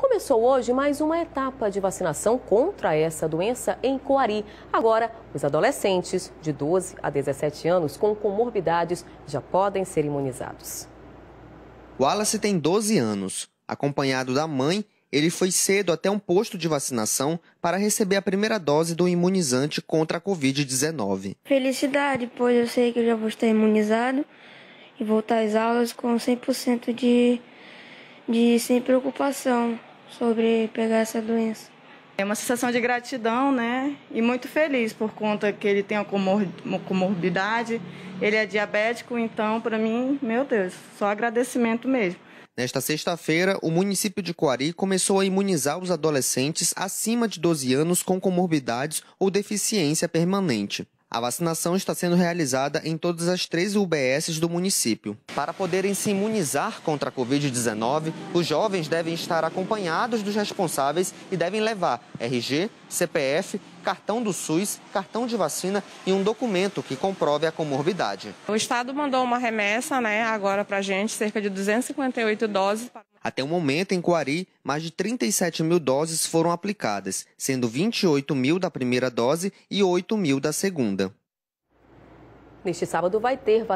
Começou hoje mais uma etapa de vacinação contra essa doença em Coari. Agora, os adolescentes de 12 a 17 anos com comorbidades já podem ser imunizados. Wallace tem 12 anos. Acompanhado da mãe, ele foi cedo até um posto de vacinação para receber a primeira dose do imunizante contra a Covid-19. Felicidade, pois eu sei que eu já vou estar imunizado e voltar às aulas com 100% de, de sem preocupação sobre pegar essa doença. É uma sensação de gratidão, né? E muito feliz por conta que ele tem a comorbidade, ele é diabético, então, para mim, meu Deus, só agradecimento mesmo. Nesta sexta-feira, o município de Coari começou a imunizar os adolescentes acima de 12 anos com comorbidades ou deficiência permanente. A vacinação está sendo realizada em todas as três UBSs do município. Para poderem se imunizar contra a Covid-19, os jovens devem estar acompanhados dos responsáveis e devem levar RG, CPF, cartão do SUS, cartão de vacina e um documento que comprove a comorbidade. O Estado mandou uma remessa né, agora para a gente, cerca de 258 doses. Para... Até o momento, em Coari, mais de 37 mil doses foram aplicadas, sendo 28 mil da primeira dose e 8 mil da segunda. Neste sábado vai ter